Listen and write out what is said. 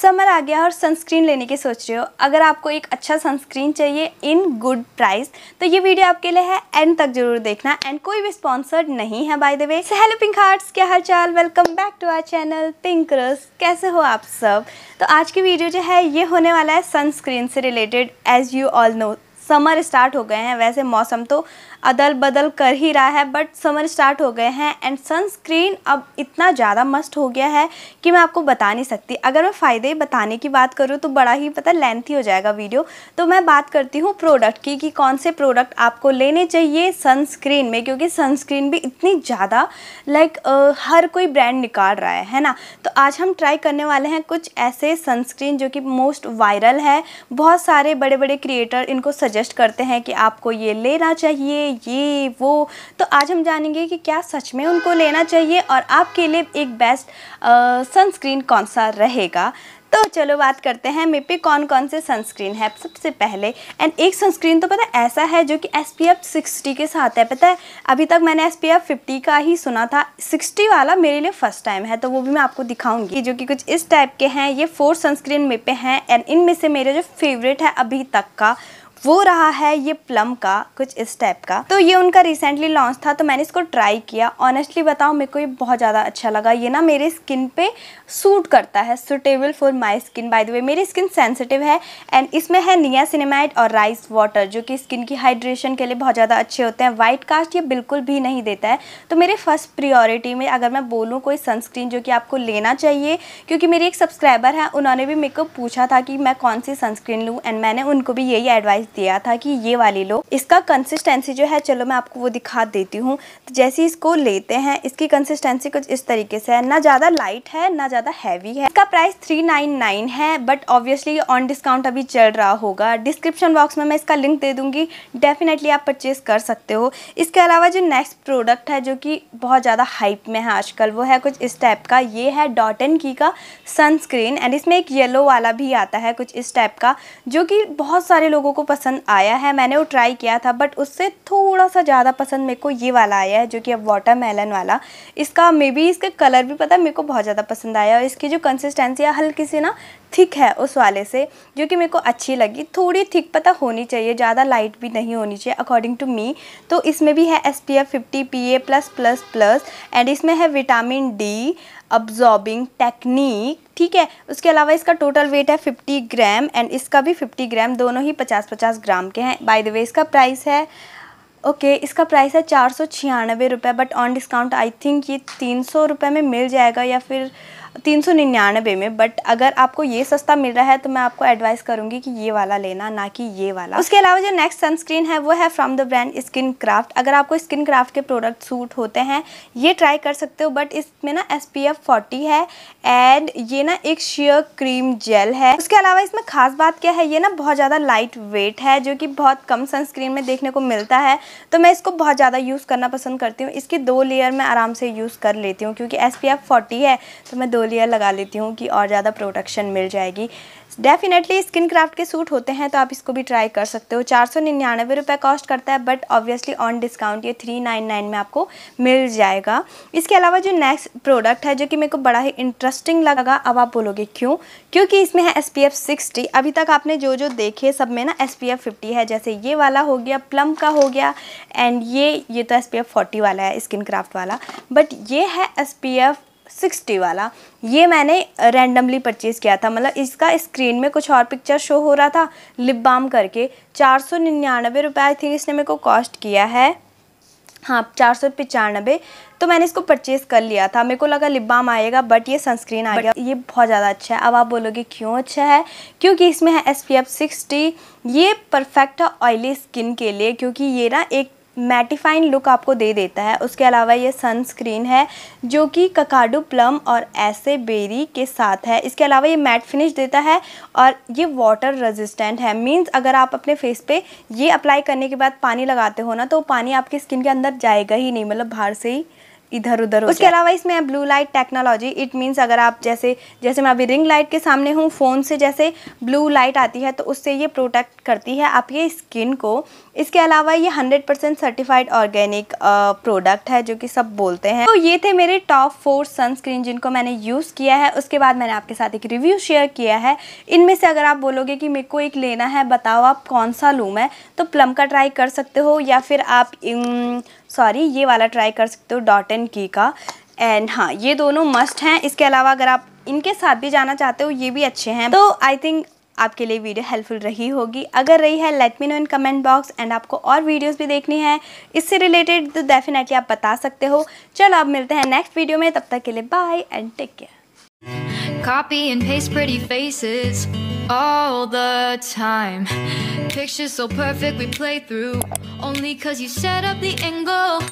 Summer आ गया और sunscreen लेने की सोच रहे हो अगर आपको एक अच्छा सनस्क्रीन चाहिए इन गुड प्राइस तो ये वीडियो आपके लिए है एंड तक जरूर देखना एंड कोई भी स्पॉन्सर्ड नहीं है by the way hello pink hearts क्या हाल चाल welcome back to our channel pink रस कैसे हो आप सब तो आज की वीडियो जो है ये होने वाला है सनस्क्रीन से related as you all know summer start हो गए हैं वैसे मौसम तो अदल बदल कर ही रहा है बट समर स्टार्ट हो गए हैं एंड सनस्क्रीन अब इतना ज़्यादा मस्ट हो गया है कि मैं आपको बता नहीं सकती अगर मैं फ़ायदे बताने की बात करूँ तो बड़ा ही पता लेंथी हो जाएगा वीडियो तो मैं बात करती हूँ प्रोडक्ट की कि कौन से प्रोडक्ट आपको लेने चाहिए सनस्क्रीन में क्योंकि सनस्क्रीन भी इतनी ज़्यादा लाइक हर कोई ब्रांड निकाल रहा है है ना तो आज हम ट्राई करने वाले हैं कुछ ऐसे सनस्क्रीन जो कि मोस्ट वायरल है बहुत सारे बड़े बड़े क्रिएटर इनको सजे सजेस्ट करते हैं कि आपको ये लेना चाहिए ये वो तो आज हम जानेंगे कि क्या सच में उनको लेना चाहिए और आपके लिए एक बेस्ट सनस्क्रीन कौन सा रहेगा तो चलो बात करते हैं मेरे पे कौन कौन से सनस्क्रीन है सबसे पहले एंड एक सनस्क्रीन तो पता है ऐसा है जो कि एस पी एफ़ सिक्सटी के साथ है पता है अभी तक मैंने एस पी एफ़ फिफ्टी का ही सुना था सिक्सटी वाला मेरे लिए फर्स्ट टाइम है तो वो भी मैं आपको दिखाऊंगी जो कि कुछ इस टाइप के हैं ये फोर सनस्क्रीन मेरे पे हैं एंड इनमें से मेरे जो फेवरेट है अभी तक का वो रहा है ये प्लम का कुछ इस टाइप का तो ये उनका रिसेंटली लॉन्च था तो मैंने इसको ट्राई किया ऑनेस्टली बताओ मेरे को ये बहुत ज़्यादा अच्छा लगा ये ना मेरे स्किन पे सूट करता है suitable for my skin by the way मेरी स्किन सेंसिटिव है एंड इसमें है निया सिनेमाइट और राइस वाटर जो कि स्किन की हाइड्रेशन के लिए बहुत ज़्यादा अच्छे होते हैं वाइट कास्ट ये बिल्कुल भी नहीं देता है तो मेरे फर्स्ट प्रियोरिटी में अगर मैं बोलूँ कोई सनस्क्रीन जो कि आपको लेना चाहिए क्योंकि मेरी एक सब्सक्राइबर है उन्होंने भी मेरे को पूछा था कि मैं कौन सी सनस्क्रीन लूँ एंड मैंने उनको भी यही एडवाइस दिया था कि ये वाली लो इसका कंसिस्टेंसी जो है चलो मैं आपको वो दिखा देती हूँ तो जैसे इसको लेते हैं इसकी कंसिस्टेंसी कुछ इस तरीके से है ना ज़्यादा लाइट है ना ज़्यादा हैवी है इसका प्राइस थ्री नाइन नाइन है बट ऑब्वियसली ऑन डिस्काउंट अभी चल रहा होगा डिस्क्रिप्शन बॉक्स में मैं इसका लिंक दे दूँगी डेफिनेटली आप परचेज़ कर सकते हो इसके अलावा जो नेक्स्ट प्रोडक्ट है जो कि बहुत ज़्यादा हाइप में है आजकल वो है कुछ इस टाइप का ये है डॉट एन की का सनस्क्रीन एंड इसमें एक येलो वाला भी आता है कुछ इस टाइप का जो कि बहुत सारे लोगों को पसंद पसंद आया है मैंने वो ट्राई किया था बट उससे थोड़ा सा ज़्यादा पसंद मेरे को ये वाला आया है जो कि अब वाटर मेलन वाला इसका मे बी इसका कलर भी पता मेरे को बहुत ज़्यादा पसंद आया और इसकी जो कंसिस्टेंसी है हल्की सी ना थिक है उस वाले से जो कि मेरे को अच्छी लगी थोड़ी थिक पता होनी चाहिए ज़्यादा लाइट भी नहीं होनी चाहिए अकॉर्डिंग टू मी तो इसमें भी है S P F fifty P A plus plus plus and इसमें है विटामिन डी अब्जॉर्बिंग टेक्निक ठीक है उसके अलावा इसका टोटल वेट है 50 ग्राम एंड इसका भी 50 ग्राम दोनों ही 50-50 ग्राम के हैं बाय द वे इसका प्राइस है ओके okay, इसका प्राइस है चार सौ but on discount I think ये तीन सौ में मिल जाएगा या फिर तीन सौ निन्यानवे में बट अगर आपको ये सस्ता मिल रहा है तो मैं आपको एडवाइस करूंगी कि ये वाला लेना ना कि ये वाला उसके अलावा जो नेक्स्ट सनस्क्रीन है वो है from the brand Skin Craft अगर आपको स्किन क्राफ्ट के प्रोडक्ट सूट होते हैं ये ट्राई कर सकते हो बट इसमें ना एस पी एफ फोर्टी है एंड ये ना एक शेयर क्रीम जेल है उसके अलावा इसमें खास बात क्या है ये ना बहुत ज़्यादा लाइट वेट है जो कि बहुत कम सनस्क्रीन में देखने को मिलता है तो मैं इसको बहुत ज़्यादा यूज़ करना पसंद करती हूँ इसकी दो लेयर मैं आराम से यूज़ कर लेती हूँ क्योंकि एस पी एफ फोर्टी है तो मैं दो लेयर लगा लेती हूँ कि और ज़्यादा प्रोटेक्शन मिल जाएगी डेफिनेटली स्किन क्राफ्ट के सूट होते हैं तो आप इसको भी ट्राई कर सकते हो चार सौ निन्यानवे रुपये कॉस्ट करता है बट ऑब्वियसली ऑन डिस्काउंट ये थ्री नाइन नाइन में आपको मिल जाएगा इसके अलावा जो नेक्स्ट प्रोडक्ट है जो कि मेरे को बड़ा ही इंटरेस्टिंग लगा अब आप बोलोगे क्यों क्योंकि इसमें है एस पी एफ सिक्सटी अभी तक आपने जो जो देखे सब में ना एस पी एफ फिफ्टी है जैसे ये वाला हो गया प्लम का हो गया एंड ये ये तो एस पी एफ फोर्टी वाला है स्किन क्राफ्ट वाला बट ये है एस पी एफ सिक्सटी वाला ये मैंने रैंडमली परचेज़ किया था मतलब इसका स्क्रीन में कुछ और पिक्चर शो हो रहा था लिप बाम करके चार सौ निन्यानवे रुपये आई थिंक इसने मेरे को कॉस्ट किया है हाँ चार सौ पचानबे तो मैंने इसको परचेज़ कर लिया था मेरे को लगा लिप बाम आएगा बट ये सनस्क्रीन आ गया ये बहुत ज़्यादा अच्छा है अब आप बोलोगे क्यों अच्छा है क्योंकि इसमें है एस पी एफ सिक्सटी ये परफेक्ट है ऑयली स्किन के लिए क्योंकि ये ना एक मैटिफाइन लुक आपको दे देता है उसके अलावा ये सनस्क्रीन है जो कि ककाडू प्लम और ऐसे बेरी के साथ है इसके अलावा ये मैट फिनिश देता है और ये वाटर रेजिस्टेंट है मींस अगर आप अपने फेस पे ये अप्लाई करने के बाद पानी लगाते हो ना तो पानी आपकी स्किन के अंदर जाएगा ही नहीं मतलब बाहर से ही इधर उधर उसके अलावा इसमें blue light technology it means अगर आप जैसे जैसे मैं अभी रिंग लाइट के सामने हूँ फ़ोन से जैसे ब्लू लाइट आती है तो उससे ये प्रोटेक्ट करती है आपके स्किन को इसके अलावा ये 100% परसेंट सर्टिफाइड ऑर्गेनिक प्रोडक्ट है जो कि सब बोलते हैं तो ये थे मेरे टॉप फोर सनस्क्रीन जिनको मैंने यूज़ किया है उसके बाद मैंने आपके साथ एक रिव्यू शेयर किया है इनमें से अगर आप बोलोगे कि मेरे को एक लेना है बताओ आप कौन सा लूँ मैं तो प्लम का ट्राई कर सकते हो या फिर आप सॉरी ये वाला ट्राई कर सकते हो डॉट एन की का एंड हाँ ये दोनों मस्ट हैं इसके अलावा अगर आप इनके साथ भी जाना चाहते हो ये भी अच्छे हैं तो आई थिंक आपके लिए वीडियो हेल्पफुल रही होगी अगर रही है let me know in comment box and आपको और वीडियोस भी देखनी है इससे रिलेटेड तो डेफिनेटली आप बता सकते हो चलो अब मिलते हैं नेक्स्ट वीडियो में तब तक के लिए bye and take care Copy and paste pretty faces all the time. Pictures so perfect we play through, only cuz you set up the angle.